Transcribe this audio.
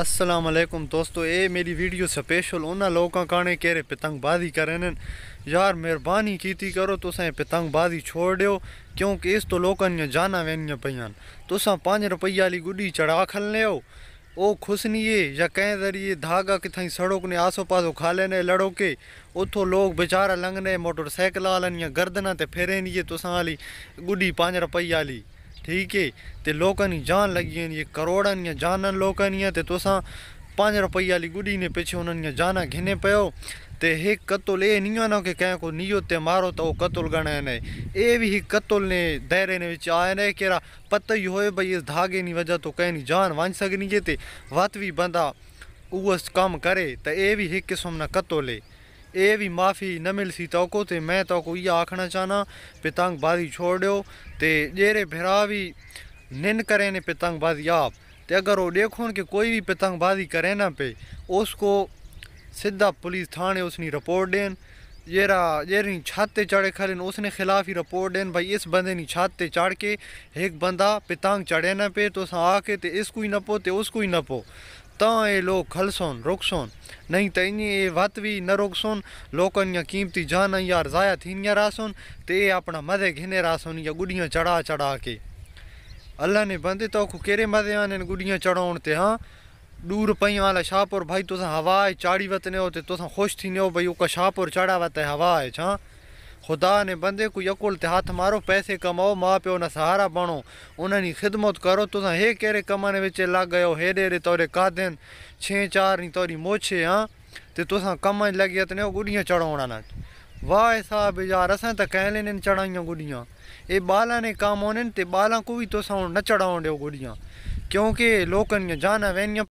अस्सलाम वालेकुम दोस्तों ये मेरी वीडियो स्पेशल उन्होंने लोगों कह रहे पतंगबाजी करन यार मेहरबानी की करो तुस पतंगबाजी छोड़ दो क्योंकि इस तो लोगों ने जाना वेन पई तुस पाँच रुपये वाली गुड्डी चढ़ा खल लियो ओ खुसनिए या कें जरिए धागा किथाई सड़क ने आसो पासो खा लेने लड़ो के उतों लोग बेचारा लंघने मोटरसाइकिल आलन या गर्दना नहीं फेरेनिए तुसा वाली गुड्डी पाँच रुपये वाली ਠੀਕ ਹੈ ਤੇ ਲੋਕਾਂ ਦੀ ਜਾਨ ਲੱਗੀਆਂ ਇਹ ਕਰੋੜਾਂ ਦੀਆਂ ਜਾਨਾਂ ਲੋਕਾਂ ਦੀਆਂ ਤੇ ਤੁਸੀਂ 5 ਰੁਪਏ ਵਾਲੀ ਗੁੱਡੀ ਨੇ ਪਿੱਛੇ ਉਹਨਾਂ ਦੀਆਂ ਜਾਨਾਂ ਘਿਨੇ ਪਿਓ ਤੇ ਇਹ ਕਤਲ ਇਹ ਨਹੀਂ ਆਣਾ ਕਿ ਕਹਿ ਕੋ ਨਿਯੋ ਤੇ ਮਾਰੋ ਤਾਂ ਉਹ ਕਤਲ ਗਣੇ ਨੇ ਇਹ ਵੀ ਹੀ ਕਤਲ ਨੇ ਦਾਇਰੇ ਨੇ ਵਿੱਚ ਆਏ ਨੇ ਕਿਰਾ ਪਤਾ ਹੀ ਹੋਏ ਭਈ ਇਸ ਧਾਗੇ ਦੀ ਵਜ੍ਹਾ ਤੋਂ ਕਹਿ ਨਹੀਂ ਜਾਨ ਵਾਂਝ ਸਕਣੀ ਜੇ ਤੇ ਵਤ ਵੀ ਬੰਦਾ ਉਹ ਕੰਮ ਕਰੇ ਤਾਂ ਇਹ ਵੀ ਇੱਕ ਕਿਸਮ ਨਾ ਕਤਲ ਹੈ ये भी माफ़ी न मिल सी तो मैं तो ये आखना चाहना पितंगबाजी छोड़ दो जेरे ਜਿਹੜੇ भी निन करे ने पितंगबाजी आप तो अगर वो देखो कि कोई भी पितंगबाजी करे ना पे उसको सीधा पुलिस थाने उसने रिपोर्ट देन जरा जेरी छत चढ़े खड़े उसने खिलाफ ही रिपोर्ट देन भाई इस बंदे ने छत चढ़ के एक बंदा पितंग चढ़े ना पे तो आके तो इसको ही नपो तो उसको ही नपो तो खलसोन रोकसोन नहीं तो ये वत भी न रोकसोन लोगन या कीमती जान यार जाया थी रासोन तो ये अपना मदे घिने रासोन या गुडियाँ चढ़ा चढ़ा के अल्लाह ने बंदे तो केरे मजे आने गुडियाँ चढ़ाने हाँ दूर पई वाला शाहपुर भाई तुसा हवा है चाड़ी वतने तुसा खुश थी भाई उसका शाहपुर चढ़ा वत हवा है छा खुदा ने बंदे को यकुल हाथ मारो पैसे कमाओ माँ प्यो ने सहारा बणो उन्होंने खिदमत करो तुसा हे कहरे कमाने बेच लग गए हे डेरे तौरे का दिन छे चार तौरी मोछे हाँ तो तुसा कम लगे तो गुडियाँ चढ़ाऊना ना वाह साहब यार अस तो कह लेन चढ़ाइया गुडियाँ ये बाला ने कम होने बाला को भी तुसा न चढ़ाओ गुड़िया क्योंकि लोगों जाना वह